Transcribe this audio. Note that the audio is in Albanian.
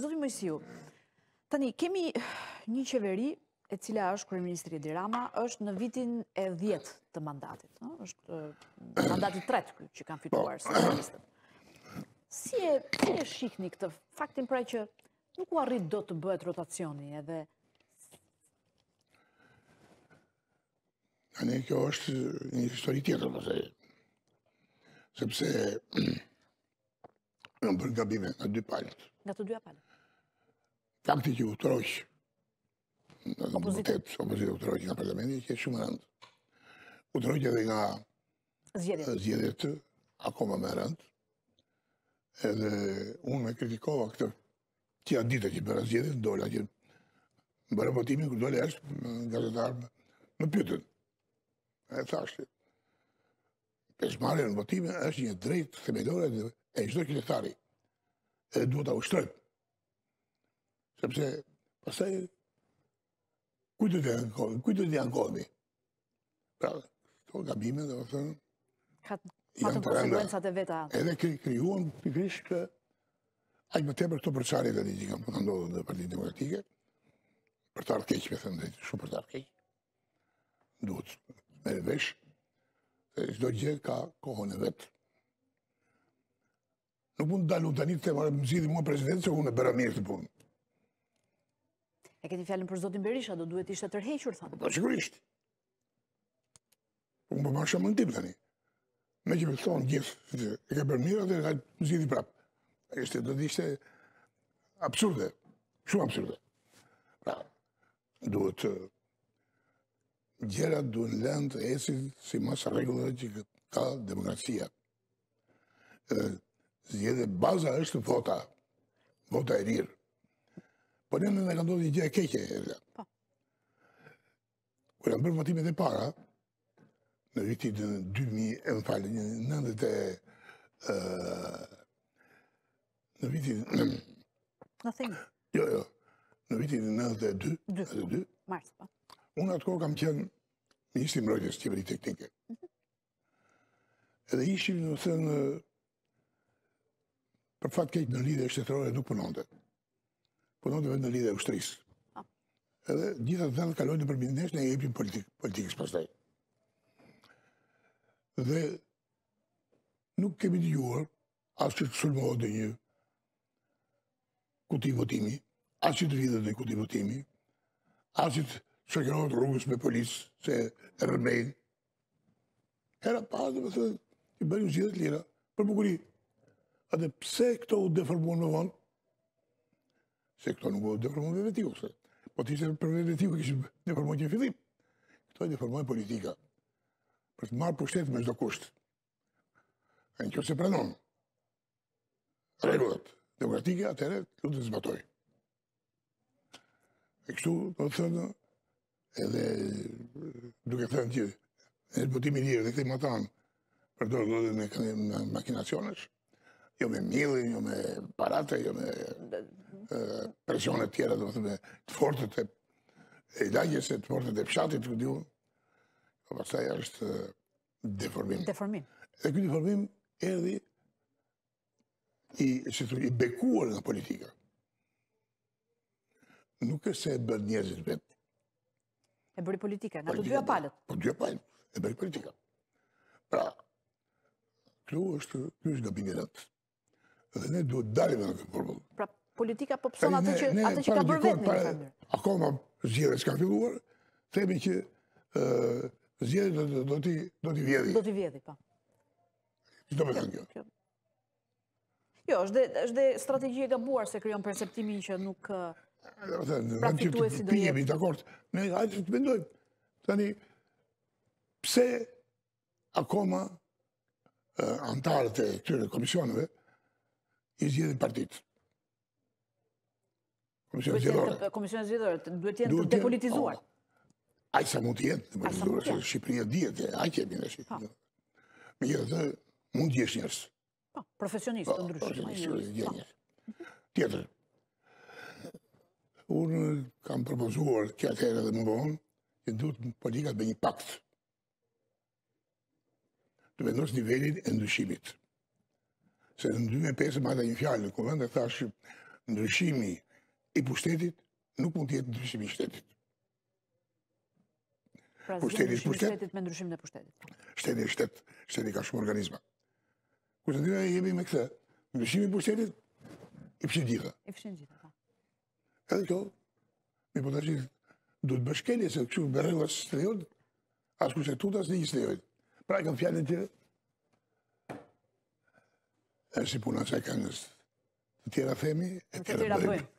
Zotë Mojësiu, tani, kemi një qeveri e cila është Kryeministri Edi Rama, është në vitin e djetë të mandatit, është mandatit tretë kërë që kanë fituar po. së kryeministët. Si e, si e shikni këtë faktin prej që nuk u arrit do të bëhet rotacioni edhe... Ani, kjo është një histori tjetër, përse, po sepse në për gabime, në dy palët. Në të dy palët kam të gjithë utroqë. Në komitet, opozitë utroqë nga parlamenti, që shumë rëndë. Utroqë edhe nga zjedit të, akoma më rëndë. Edhe unë me kritikova këtë tja dita që bërë zjedit, ndolla që bërë votimin, kërë dole është në mm, gazetarë në pytën. E thashtë, pesmarën në votimin është një drejtë themelore e qdo qytetari. Edhe duhet të ushtërët Sepse, pasaj, kujtë të janë kodi, kujtë të janë kodi. Pra, të orë gabime dhe ose... Ka të pasë nguenësat e veta. Edhe krihuan për pikrish kë... Ajë më tebër të përçarit e një që kam përndodhë në partit demokratike, për të arkeq, për të arkeq, shumë për të arkeq, duhet me e vesh, e shdo gjë ka kohën e vetë. Nuk mund të dalu të një të më zidhë mua prezidentë se unë e bërë mirë të punë. E këti një fjallin për Zotin Berisha, do duhet ishte tërhequr, thamë. Po, sigurisht. Po, më marë shumë në tim, të Me që përthonë gjithë, e ka për mirë, dhe e ka zhjithi prapë. E shte, do të ishte absurde, shumë absurde. Pra, duhet gjera duhet lëndë e si si masë regullë që ka demokracia. Zhjithi, baza është vota, vota e rirë. Po ne në në ka ndodhë një gjë e keqe e herë. Po. Kërë jam bërë votimet e para, në vitit në 2000, e më falë, në nëndët e... Në vitit... Në thimë. Jo, jo. Në vitit në nëndët e 2. 2. 2. Mars, po. Unë atë kohë kam qenë ministri mërojtës të qeveri teknike. Mhm. Edhe ishim, në thënë, për fatë keqë në lidhe e shtetërore nuk përnonte. Mhm punon të vetë në lidhe e po. Edhe gjithë të dhenë kalojnë në përbindesh në epin politik, politikës pas Dhe nuk kemi të as asë që të sulmohë dhe një kutim votimi, as që të vidhe dhe kutim votimi, asë që të shakirohet rrugës me polisë, se e rëmrejnë. Hera pa, dhe përse, i bëjmë zhjithet lira, për A dhe pse këto u deformuar në vonë, se këto nuk do të deformojnë dhe vetiu, se po ti ishte për vetë vetiu, kështë deformojnë një fillim. Këto e deformojnë politika, për të marrë pushtet me shdo kusht. E në kjo se pranon, regullat, demokratike, atëre, të të zbatoj. E kështu, do të thërë, edhe duke të thërë, e në putimi njërë, dhe këti matanë, për të rëgjodin me makinacionës, jo me mili, jo me parate, jo me presionet tjera, dhe të fortët e i lagjes, të fortët e pshatit, këtë diun, për po pasaj është deformim. Deformim. Dhe këtë deformim erdi i bekuar nga politika. Nuk e se e bërë njëzit vetë. E bërë politika, në të dyja palët. Në po të dyja palët, e bërë politika. Pra, këtu është këtë gabinetat. Dhe ne duhet dalim në këtë formullë. Pra, politika po atë që ka bërë vetë në një Akoma zjere s'ka filluar, temi që zjere do, do t'i vjedhi. Do t'i vjedhi, pa. Po. do me të Jo, është dhe strategi e gabuar se kryon perceptimin që nuk po prafituesi dhe jetë. Pijemi, d'akord, ne hajtë të mendojmë. Tani, pse akoma antarët e këtyre komisioneve i zjedhin partitë? Komisionës zhjetore. Komisionës zhjetore, duhet të jenë të depolitizuar. Oh, oh. Ajë sa mund të jenë të depolitizuar, që Shqipëria djetë, ajë kemi në Shqipëria. Po. Me gjithë dhe mund të jesh njërës. Po, Profesionistë të po, ndryshë. Profesionistë të ndryshë. Tjetër, unë kam propozuar kjatë herë dhe më vonë, që duhet politikat bë një pakt. Të vendosë nivelin e ndryshimit. Se në 2005 më mada një fjallë, në kuvendë e thashë ndryshimi i pushtetit nuk mund tjetë ndryshimi i shtetit. Pra zhë ndryshimi i shtetit me ndryshim dhe pushtetit. Shtetit i shtet, shtetit ka shumë organizma. Kur të dira jemi me këtë, ndryshimi i pushtetit i pëshin gjitha. I pëshin gjitha, pa. Po. Edhe po këto, pra, i përta du të bëshkeli, se këshu në bërëgjë të lejot, asë kusë e të asë një së lejot. Pra e kam fjallin të të të të të të të të të të të të të të të të